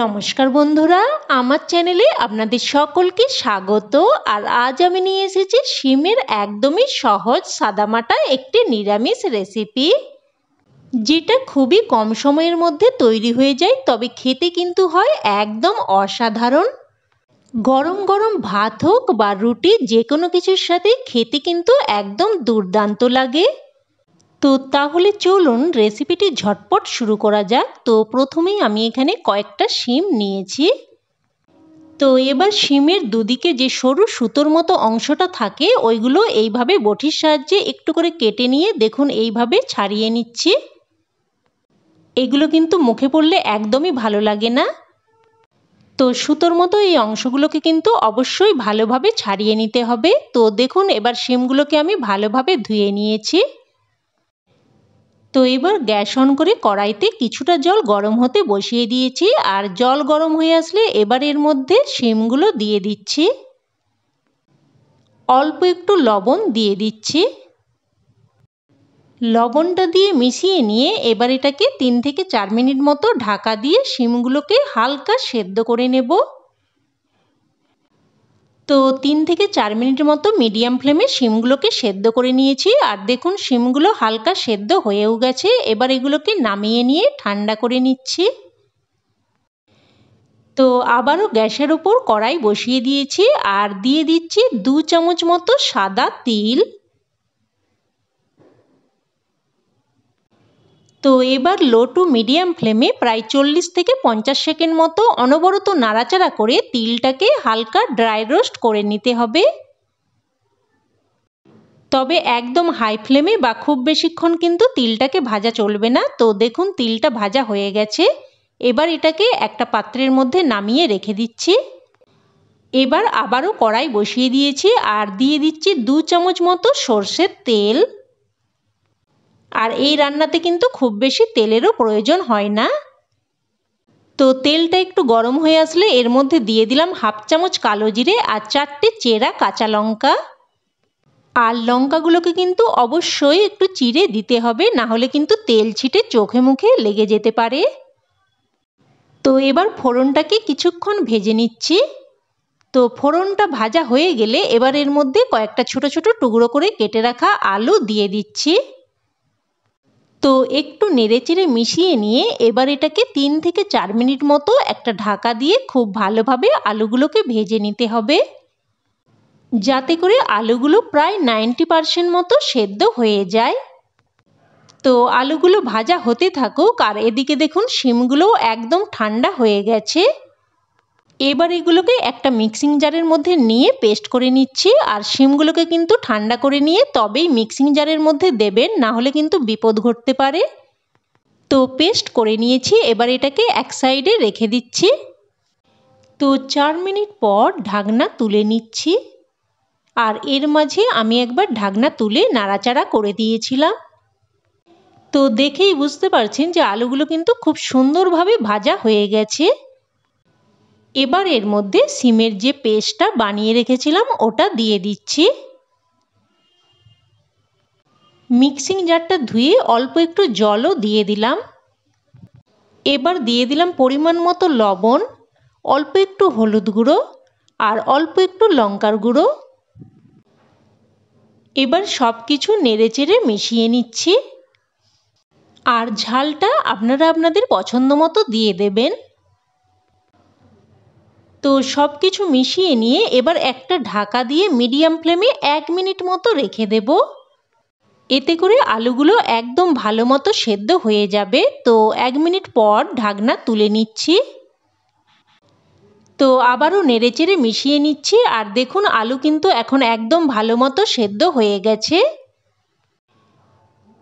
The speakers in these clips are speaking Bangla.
নমস্কার বন্ধুরা আমার চ্যানেলে আপনাদের সকলকে স্বাগত আর আজ আমি নিয়ে এসেছি শিমের একদমই সহজ সাদামাটা একটি নিরামিষ রেসিপি যেটা খুবই কম সময়ের মধ্যে তৈরি হয়ে যায় তবে খেতে কিন্তু হয় একদম অসাধারণ গরম গরম ভাত হোক বা রুটি যে কোনো কিছুর সাথে খেতে কিন্তু একদম দুর্দান্ত লাগে তো তাহলে চলুন রেসিপিটি ঝটপট শুরু করা যাক তো প্রথমেই আমি এখানে কয়েকটা শিম নিয়েছি তো এবার শিমের দুদিকে যে সরু সুতোর মতো অংশটা থাকে ওইগুলো এইভাবে বটির সাহায্যে একটু করে কেটে নিয়ে দেখুন এইভাবে ছাড়িয়ে নিচ্ছি এগুলো কিন্তু মুখে পড়লে একদমই ভালো লাগে না তো সুতোর মতো এই অংশগুলোকে কিন্তু অবশ্যই ভালোভাবে ছাড়িয়ে নিতে হবে তো দেখুন এবার শিমগুলোকে আমি ভালোভাবে ধুয়ে নিয়েছি তো এবার গ্যাস অন করে কড়াইতে কিছুটা জল গরম হতে বসিয়ে দিয়েছি আর জল গরম হয়ে আসলে এবার এর মধ্যে শিমগুলো দিয়ে দিচ্ছি অল্প একটু লবণ দিয়ে দিচ্ছি লবণটা দিয়ে মিশিয়ে নিয়ে এবার এটাকে তিন থেকে চার মিনিট মতো ঢাকা দিয়ে শিমগুলোকে হালকা সেদ্ধ করে নেব তো তিন থেকে চার মিনিটের মতো মিডিয়াম ফ্লেমে শিমগুলোকে সেদ্ধ করে নিয়েছি আর দেখুন শিমগুলো হালকা সেদ্ধ হয়েও গেছে এবার এগুলোকে নামিয়ে নিয়ে ঠান্ডা করে নিচ্ছি তো আবারও গ্যাসের ওপর কড়াই বসিয়ে দিয়েছি আর দিয়ে দিচ্ছি দু চামচ মতো সাদা তিল তো এবার লো টু মিডিয়াম ফ্লেমে প্রায় চল্লিশ থেকে পঞ্চাশ সেকেন্ড মতো অনবরত নাড়াচাড়া করে তিলটাকে হালকা ড্রাই রোস্ট করে নিতে হবে তবে একদম হাই ফ্লেমে বা খুব বেশিক্ষণ কিন্তু তিলটাকে ভাজা চলবে না তো দেখুন তিলটা ভাজা হয়ে গেছে এবার এটাকে একটা পাত্রের মধ্যে নামিয়ে রেখে দিচ্ছি এবার আবারও কড়াই বসিয়ে দিয়েছি আর দিয়ে দিচ্ছি দু চামচ মতো সর্ষের তেল আর এই রান্নাতে কিন্তু খুব বেশি তেলেরও প্রয়োজন হয় না তো তেলটা একটু গরম হয়ে আসলে এর মধ্যে দিয়ে দিলাম হাফ চামচ কালো জিরে আর চারটে চেরা কাঁচা লঙ্কা আর লঙ্কাগুলোকে কিন্তু অবশ্যই একটু চিড়ে দিতে হবে না হলে কিন্তু তেল ছিটে চোখে মুখে লেগে যেতে পারে তো এবার ফোড়নটাকে কিছুক্ষণ ভেজে নিচ্ছি তো ফোড়নটা ভাজা হয়ে গেলে এবার এর মধ্যে কয়েকটা ছোট ছোট টুকরো করে কেটে রাখা আলু দিয়ে দিচ্ছি তো একটু নেড়েচেড়ে মিশিয়ে নিয়ে এবার এটাকে তিন থেকে চার মিনিট মতো একটা ঢাকা দিয়ে খুব ভালোভাবে আলুগুলোকে ভেজে নিতে হবে যাতে করে আলুগুলো প্রায় নাইনটি পারসেন্ট মতো সেদ্ধ হয়ে যায় তো আলুগুলো ভাজা হতে থাকুক আর এদিকে দেখুন শিমগুলোও একদম ঠান্ডা হয়ে গেছে এবার এগুলোকে একটা মিক্সিং জারের মধ্যে নিয়ে পেস্ট করে নিচ্ছি আর শিমগুলোকে কিন্তু ঠান্ডা করে নিয়ে তবেই মিক্সিং জারের মধ্যে দেবেন না হলে কিন্তু বিপদ ঘটতে পারে তো পেস্ট করে নিয়েছি এবার এটাকে এক সাইডে রেখে দিচ্ছি তো চার মিনিট পর ঢাকনা তুলে নিচ্ছি আর এর মাঝে আমি একবার ঢাকনা তুলে নাড়াচাড়া করে দিয়েছিলাম তো দেখেই বুঝতে পারছেন যে আলুগুলো কিন্তু খুব সুন্দরভাবে ভাজা হয়ে গেছে এবার এর মধ্যে সিমের যে পেস্টটা বানিয়ে রেখেছিলাম ওটা দিয়ে দিচ্ছি মিক্সিং জারটা ধুয়ে অল্প একটু জলও দিয়ে দিলাম এবার দিয়ে দিলাম পরিমাণ মতো লবণ অল্প একটু হলুদ গুঁড়ো আর অল্প একটু লঙ্কার গুঁড়ো এবার সব কিছু চেড়ে মিশিয়ে নিচ্ছি আর ঝালটা আপনারা আপনাদের পছন্দ মতো দিয়ে দেবেন তো সব কিছু মিশিয়ে নিয়ে এবার একটা ঢাকা দিয়ে মিডিয়াম ফ্লেমে এক মিনিট মতো রেখে দেব এতে করে আলুগুলো একদম ভালো মতো সেদ্ধ হয়ে যাবে তো এক মিনিট পর ঢাকনা তুলে নিচ্ছি তো আবারও নেড়েচেড়ে মিশিয়ে নিচ্ছি আর দেখুন আলু কিন্তু এখন একদম ভালো মতো সেদ্ধ হয়ে গেছে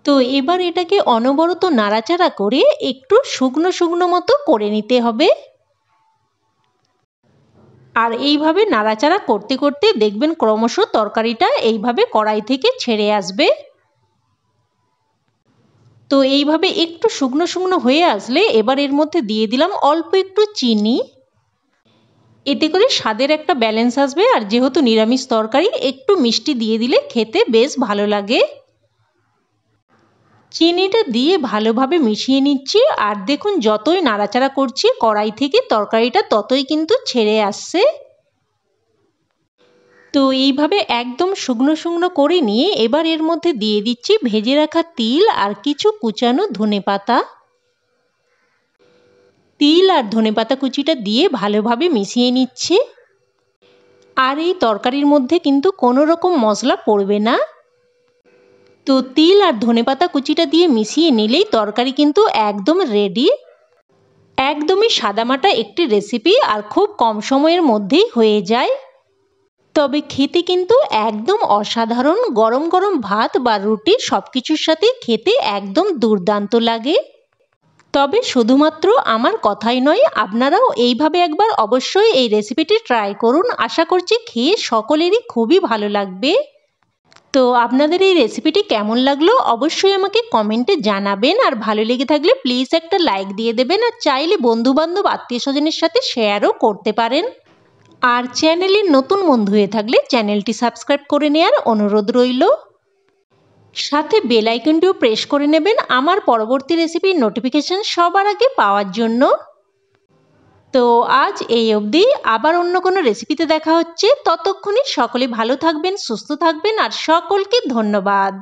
তো এবার এটাকে অনবরত নাড়াচাড়া করে একটু শুকনো শুকনো মতো করে নিতে হবে আর এইভাবে নাড়াচাড়া করতে করতে দেখবেন ক্রমশ তরকারিটা এইভাবে কড়াই থেকে ছেড়ে আসবে তো এইভাবে একটু শুকনো শুকনো হয়ে আসলে এবার এর মধ্যে দিয়ে দিলাম অল্প একটু চিনি এতে করে স্বাদের একটা ব্যালেন্স আসবে আর যেহেতু নিরামিষ তরকারি একটু মিষ্টি দিয়ে দিলে খেতে বেশ ভালো লাগে চিনিটা দিয়ে ভালোভাবে মিশিয়ে নিচ্ছি আর দেখুন যতই নাড়াচাড়া করছি কড়াই থেকে তরকারিটা ততই কিন্তু ছেড়ে আসছে তো এইভাবে একদম শুকনো শুকনো করে নিয়ে এবার এর মধ্যে দিয়ে দিচ্ছি ভেজে রাখা তিল আর কিছু কুচানো ধনে পাতা তিল আর ধনে পাতা কুচিটা দিয়ে ভালোভাবে মিশিয়ে নিচ্ছি আর এই তরকারির মধ্যে কিন্তু কোনো রকম মশলা পড়বে না তো তিল আর ধনেপাতা কুচিটা দিয়ে মিশিয়ে নিলেই তরকারি কিন্তু একদম রেডি একদমই সাদামাটা একটি রেসিপি আর খুব কম সময়ের মধ্যেই হয়ে যায় তবে খেতে কিন্তু একদম অসাধারণ গরম গরম ভাত বা রুটি সব কিছুর সাথে খেতে একদম দুর্দান্ত লাগে তবে শুধুমাত্র আমার কথাই নয় আপনারাও এইভাবে একবার অবশ্যই এই রেসিপিটি ট্রাই করুন আশা করছি খেয়ে সকলেরই খুবই ভালো লাগবে তো আপনাদের এই রেসিপিটি কেমন লাগলো অবশ্যই আমাকে কমেন্টে জানাবেন আর ভালো লেগে থাকলে প্লিজ একটা লাইক দিয়ে দেবেন আর চাইলে বন্ধুবান্ধব আত্মীয় স্বজনের সাথে শেয়ারও করতে পারেন আর চ্যানেলে নতুন বন্ধু হয়ে থাকলে চ্যানেলটি সাবস্ক্রাইব করে নেওয়ার অনুরোধ রইল সাথে বেলাইকনটিও প্রেস করে নেবেন আমার পরবর্তী রেসিপির নোটিফিকেশান সবার আগে পাওয়ার জন্য তো আজ এই অবধি আবার অন্য কোনো রেসিপিতে দেখা হচ্ছে ততক্ষণে সকলে ভালো থাকবেন সুস্থ থাকবেন আর সকলকে ধন্যবাদ